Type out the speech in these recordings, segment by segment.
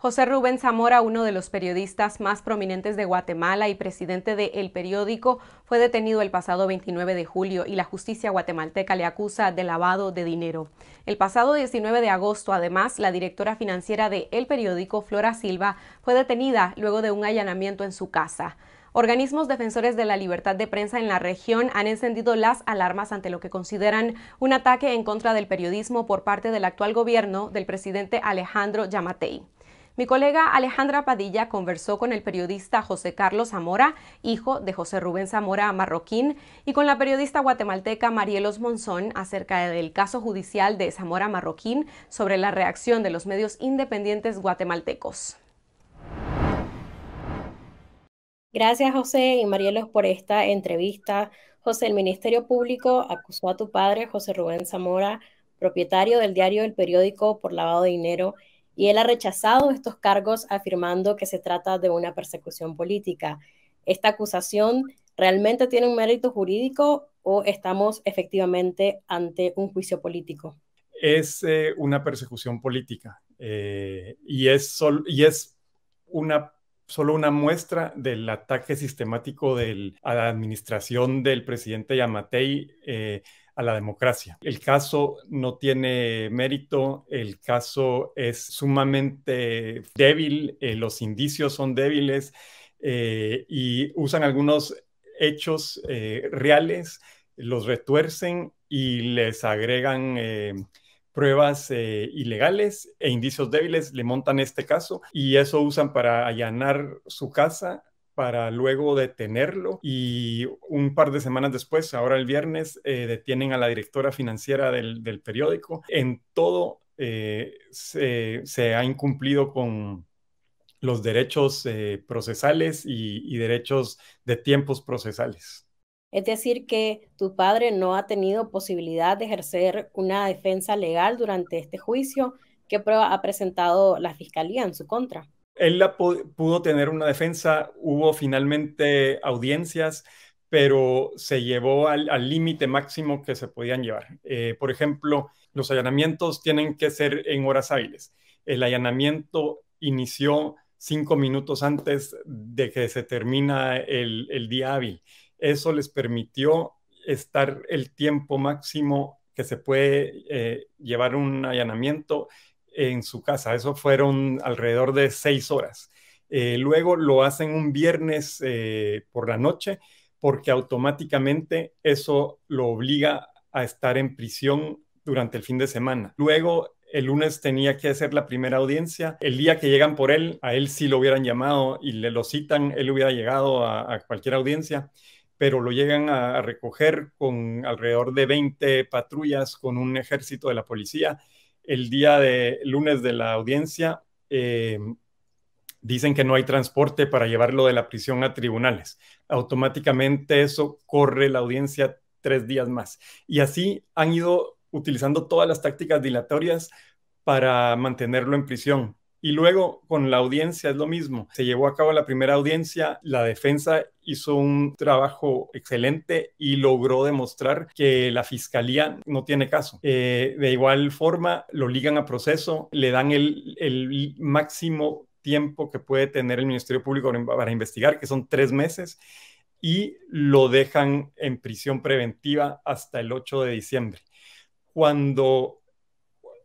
José Rubén Zamora, uno de los periodistas más prominentes de Guatemala y presidente de El Periódico, fue detenido el pasado 29 de julio y la justicia guatemalteca le acusa de lavado de dinero. El pasado 19 de agosto, además, la directora financiera de El Periódico, Flora Silva, fue detenida luego de un allanamiento en su casa. Organismos defensores de la libertad de prensa en la región han encendido las alarmas ante lo que consideran un ataque en contra del periodismo por parte del actual gobierno del presidente Alejandro Yamatei. Mi colega Alejandra Padilla conversó con el periodista José Carlos Zamora, hijo de José Rubén Zamora Marroquín, y con la periodista guatemalteca Marielos Monzón acerca del caso judicial de Zamora Marroquín sobre la reacción de los medios independientes guatemaltecos. Gracias, José y Marielos, por esta entrevista. José, el Ministerio Público acusó a tu padre, José Rubén Zamora, propietario del diario El Periódico, por lavado de dinero, y él ha rechazado estos cargos afirmando que se trata de una persecución política. ¿Esta acusación realmente tiene un mérito jurídico o estamos efectivamente ante un juicio político? Es eh, una persecución política eh, y, es sol y es una solo una muestra del ataque sistemático a la administración del presidente Yamatei eh, a la democracia. El caso no tiene mérito, el caso es sumamente débil, eh, los indicios son débiles eh, y usan algunos hechos reales, los retuercen y les agregan pruebas eh, ilegales e indicios débiles, le montan este caso y eso usan para allanar su casa para luego detenerlo y un par de semanas después, ahora el viernes, eh, detienen a la directora financiera del, periódico. En todo eh, se, ha incumplido con los derechos procesales y derechos de tiempos procesales. Es decir, que tu padre no ha tenido posibilidad de ejercer una defensa legal durante este juicio. ¿Qué prueba ha presentado la fiscalía en su contra? Él la pudo tener una defensa, hubo finalmente audiencias, pero se llevó al límite máximo que se podían llevar. Eh, por ejemplo, los allanamientos tienen que ser en horas hábiles. El allanamiento inició cinco minutos antes de que se termina el, el día hábil. Eso les permitió estar el tiempo máximo que se puede eh, llevar un allanamiento en su casa. Eso fueron alrededor de seis horas. Eh, luego lo hacen un viernes eh, por la noche porque automáticamente eso lo obliga a estar en prisión durante el fin de semana. Luego el lunes tenía que hacer la primera audiencia. El día que llegan por él, a él sí lo hubieran llamado y le lo citan, él hubiera llegado a cualquier audiencia pero lo llegan a, recoger con alrededor de 20 patrullas, con un ejército de la policía. El día de lunes de la audiencia, em, dicen que no hay transporte para llevarlo de la prisión a tribunales. Automáticamente eso corre la audiencia tres días más. Y así han ido utilizando todas las tácticas dilatorias para mantenerlo en prisión. Y luego con la audiencia es lo mismo. Se llevó a cabo la primera audiencia, la defensa hizo un trabajo excelente y logró demostrar que la fiscalía no tiene caso. Eh, de igual forma, lo ligan a proceso, le dan el, el máximo tiempo que puede tener el Ministerio Público para investigar, que son tres meses, y lo dejan en prisión preventiva hasta el 8 de diciembre. Cuando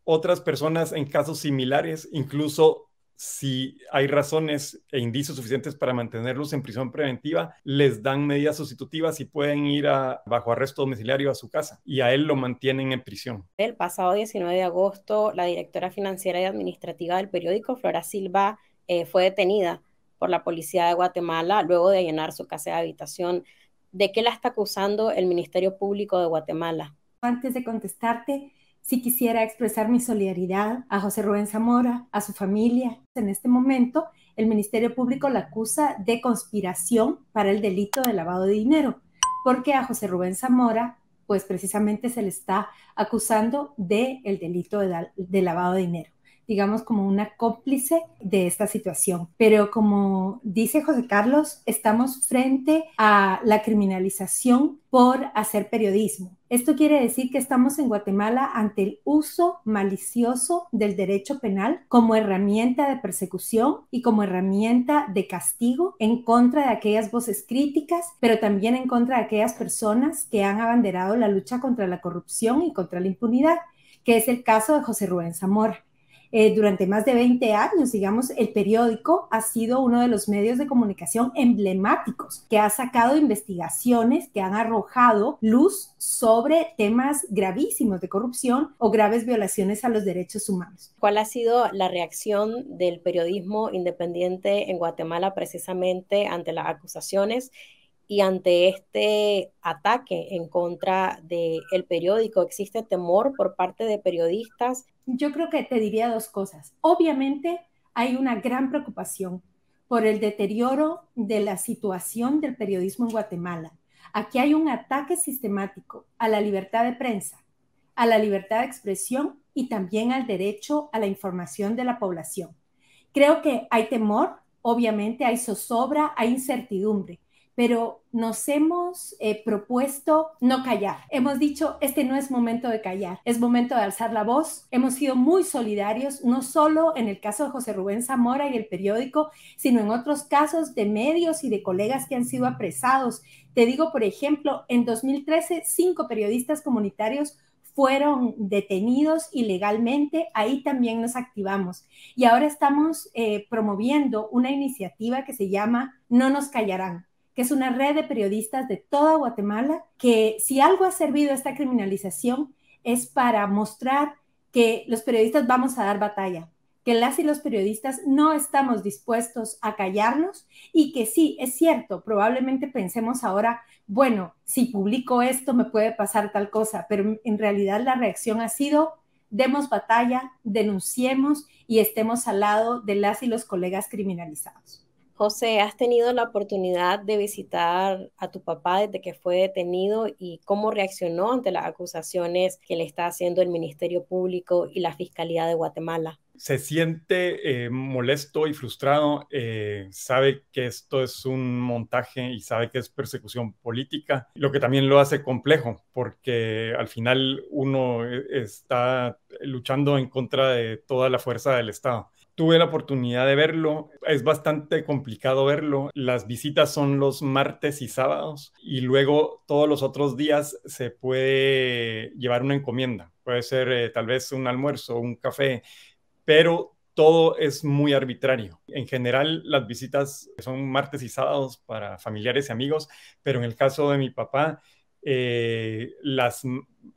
otras personas en casos similares, incluso si hay razones e indicios suficientes para mantenerlos en prisión preventiva, les dan medidas sustitutivas y pueden ir a, bajo arresto domiciliario a su casa y a él lo mantienen en prisión. El pasado 19 de agosto, la directora financiera y administrativa del periódico, Flora Silva, eh, fue detenida por la policía de Guatemala luego de llenar su casa de habitación. ¿De qué la está acusando el Ministerio Público de Guatemala? Antes de contestarte, si quisiera expresar mi solidaridad a José Rubén Zamora, a su familia. En este momento, el Ministerio Público la acusa de conspiración para el delito de lavado de dinero, porque a José Rubén Zamora, pues precisamente se le está acusando del el delito de lavado de dinero digamos, como una cómplice de esta situación. Pero como dice José Carlos, estamos frente a la criminalización por hacer periodismo. Esto quiere decir que estamos en Guatemala ante el uso malicioso del derecho penal como herramienta de persecución y como herramienta de castigo en contra de aquellas voces críticas, pero también en contra de aquellas personas que han abanderado la lucha contra la corrupción y contra la impunidad, que es el caso de José Rubén Zamora. Eh, durante más de 20 años, digamos, el periódico ha sido uno de los medios de comunicación emblemáticos que ha sacado investigaciones que han arrojado luz sobre temas gravísimos de corrupción o graves violaciones a los derechos humanos. ¿Cuál ha sido la reacción del periodismo independiente en Guatemala precisamente ante las acusaciones? y ante este ataque en contra del periódico, ¿existe temor por parte de periodistas? Yo creo que te diría dos cosas. Obviamente hay una gran preocupación por el deterioro de la situación del periodismo en Guatemala. Aquí hay un ataque sistemático a la libertad de prensa, a la libertad de expresión y también al derecho a la información de la población. Creo que hay temor, obviamente hay zozobra, hay incertidumbre pero nos hemos eh, propuesto no callar. Hemos dicho, este no es momento de callar, es momento de alzar la voz. Hemos sido muy solidarios, no solo en el caso de José Rubén Zamora y el periódico, sino en otros casos de medios y de colegas que han sido apresados. Te digo, por ejemplo, en 2013, cinco periodistas comunitarios fueron detenidos ilegalmente, ahí también nos activamos. Y ahora estamos eh, promoviendo una iniciativa que se llama No nos callarán, que es una red de periodistas de toda Guatemala, que si algo ha servido esta criminalización es para mostrar que los periodistas vamos a dar batalla, que las y los periodistas no estamos dispuestos a callarnos y que sí, es cierto, probablemente pensemos ahora, bueno, si publico esto me puede pasar tal cosa, pero en realidad la reacción ha sido, demos batalla, denunciemos y estemos al lado de las y los colegas criminalizados. José, ¿has tenido la oportunidad de visitar a tu papá desde que fue detenido y cómo reaccionó ante las acusaciones que le está haciendo el Ministerio Público y la Fiscalía de Guatemala? Se siente eh, molesto y frustrado, eh, sabe que esto es un montaje y sabe que es persecución política, lo que también lo hace complejo, porque al final uno eh, está luchando en contra de toda la fuerza del Estado tuve la oportunidad de verlo es bastante complicado verlo. Las visitas son los martes y sábados y luego todos los otros días se puede llevar una encomienda. Puede ser eh, tal vez un almuerzo, un café, pero todo es muy arbitrario. En general, las visitas son martes y sábados para familiares y amigos, pero en el caso de mi papá, eh, las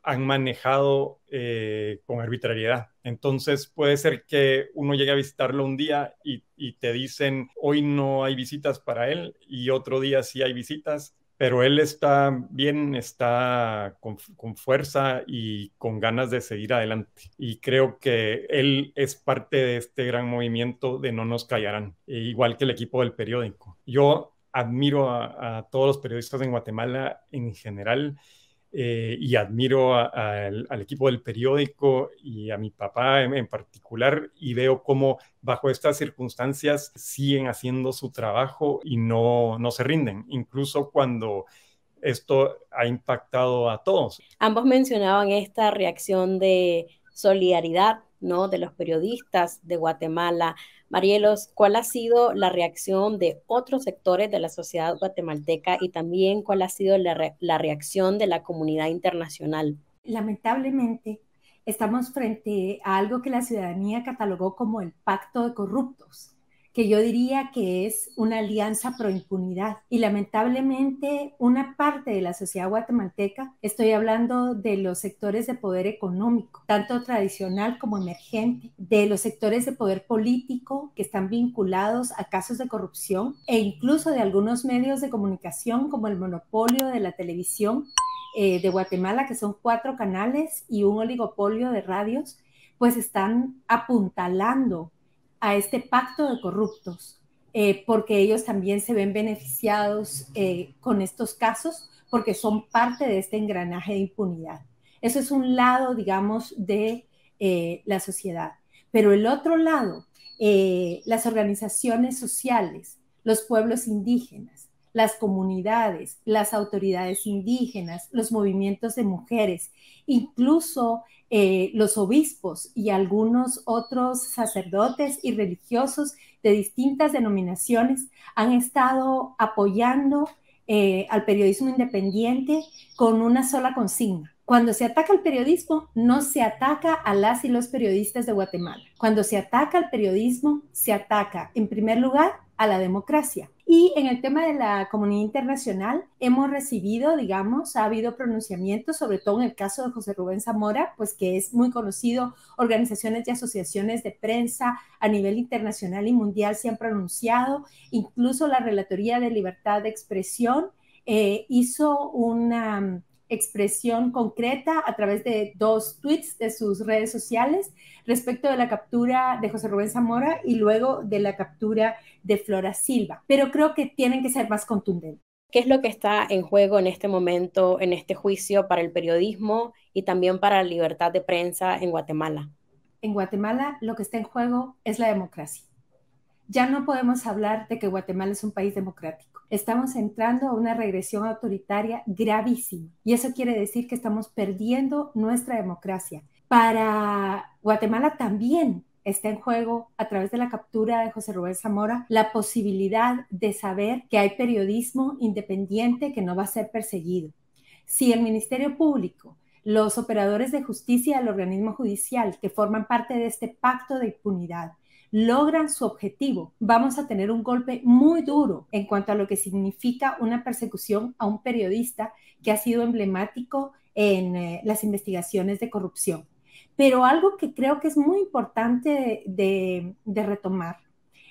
han manejado eh, con arbitrariedad. Entonces puede ser que uno llegue a visitarlo un día y, te dicen, hoy no hay visitas para él y otro día sí hay visitas, pero él está bien, está con, con fuerza y con ganas de seguir adelante. Y creo que él es parte de este gran movimiento de No nos callarán, e igual que el equipo del periódico. Yo admiro a, todos los periodistas en Guatemala en general eh, y admiro al, equipo del periódico y a mi papá en, particular y veo cómo bajo estas circunstancias siguen haciendo su trabajo y no, se rinden, incluso cuando esto ha impactado a todos. Ambos mencionaban esta reacción de solidaridad, ¿no? De los periodistas de Guatemala Marielos, ¿cuál ha sido la reacción de otros sectores de la sociedad guatemalteca y también cuál ha sido la, la reacción de la comunidad internacional? Lamentablemente, estamos frente a algo que la ciudadanía catalogó como el pacto de corruptos que yo diría que es una alianza pro impunidad. Y lamentablemente una parte de la sociedad guatemalteca, estoy hablando de los sectores de poder económico, tanto tradicional como emergente, de los sectores de poder político que están vinculados a casos de corrupción e incluso de algunos medios de comunicación como el monopolio de la televisión eh, de Guatemala, que son cuatro canales y un oligopolio de radios pues están apuntalando a este pacto de corruptos, eh, porque ellos también se ven beneficiados eh, con estos casos, porque son parte de este engranaje de impunidad. Eso es un lado, digamos, de eh, la sociedad. Pero el otro lado, las organizaciones sociales, los pueblos indígenas, las comunidades, las autoridades indígenas, los movimientos de mujeres, incluso eh, los obispos y algunos otros sacerdotes y religiosos de distintas denominaciones han estado apoyando eh, al periodismo independiente con una sola consigna. Cuando se ataca al periodismo, no se ataca a las y los periodistas de Guatemala. Cuando se ataca al periodismo, se ataca, en primer lugar, a la democracia. Y en el tema de la comunidad internacional, hemos recibido, digamos, ha habido pronunciamientos, sobre todo en el caso de José Rubén Zamora, pues que es muy conocido, organizaciones y asociaciones de prensa a nivel internacional y mundial se han pronunciado, incluso la Relatoría de Libertad de Expresión eh, hizo una expresión concreta a través de dos tweets de sus redes sociales respecto de la captura de José Rubén Zamora y luego de la captura de Flora Silva. Pero creo que tienen que ser más contundentes. ¿Qué es lo que está en juego en este momento, en este juicio para el periodismo y también para la libertad de prensa en Guatemala? En Guatemala lo que está en juego es la democracia ya no podemos hablar de que Guatemala es un país democrático. Estamos entrando a una regresión autoritaria gravísima y eso quiere decir que estamos perdiendo nuestra democracia. Para Guatemala también está en juego a través de la captura de José Rubén Zamora la posibilidad de saber que hay periodismo independiente que no va a ser perseguido. Si el Ministerio Público los operadores de justicia el organismo judicial que forman parte de este pacto de impunidad logran su objetivo, vamos a tener un golpe muy duro en cuanto a lo que significa una persecución a un periodista que ha sido emblemático en eh, las investigaciones de corrupción. Pero algo que creo que es muy importante de retomar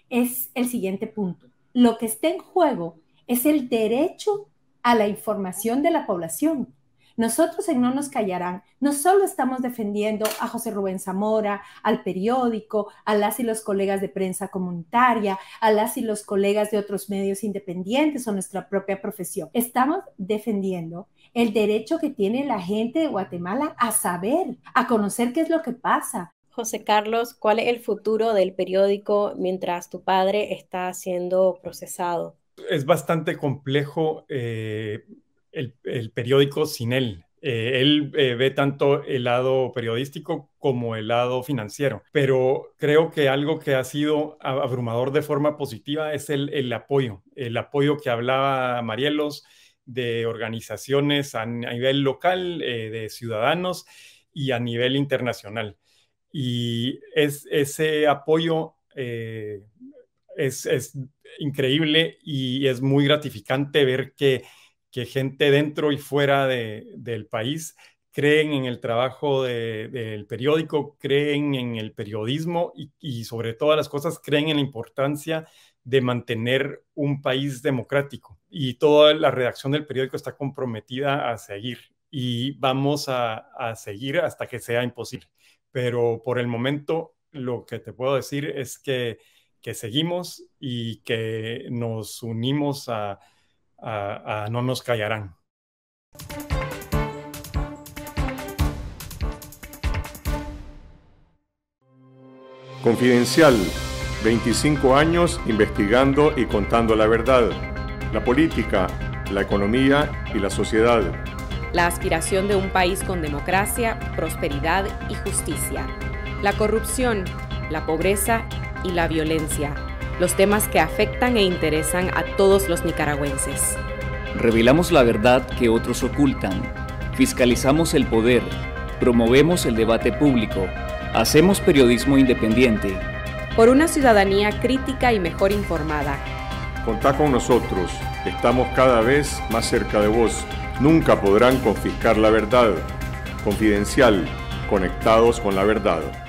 es el siguiente punto. Lo que está en juego es el derecho a la información de la población nosotros en No nos callarán no solo estamos defendiendo a José Rubén Zamora, al periódico, a las y los colegas de prensa comunitaria, a las y los colegas de otros medios independientes o nuestra propia profesión. Estamos defendiendo el derecho que tiene la gente de Guatemala a saber, a conocer qué es lo que pasa, José Carlos, ¿cuál es el futuro del periódico mientras tu padre está siendo procesado? Es bastante complejo eh, el, periódico sin él. Eh, él eh, ve tanto el lado periodístico como el lado financiero, pero creo que algo que ha sido abrumador de forma positiva es el, apoyo, el apoyo que hablaba Marielos de organizaciones a, nivel local, eh, de ciudadanos y a nivel internacional. Y es, ese apoyo es increíble y es muy gratificante ver que que gente dentro y fuera del país creen en el trabajo del periódico, creen en el periodismo y, sobre todas las cosas creen en la importancia de mantener un país democrático. Y toda la redacción del periódico está comprometida a seguir y vamos a, a seguir hasta que sea imposible. Pero por el momento lo que te puedo decir es que, que seguimos y que nos unimos a, a, No nos callarán. Confidencial, 25 años investigando y contando la verdad, la política, la economía y la sociedad. La aspiración de un país con democracia, prosperidad y justicia. La corrupción, la pobreza y la violencia los temas que afectan e interesan a todos los nicaragüenses. Revelamos la verdad que otros ocultan, fiscalizamos el poder, promovemos el debate público, hacemos periodismo independiente. Por una ciudadanía crítica y mejor informada. Contá con nosotros, estamos cada vez más cerca de vos. Nunca podrán confiscar la verdad. Confidencial, conectados con la verdad.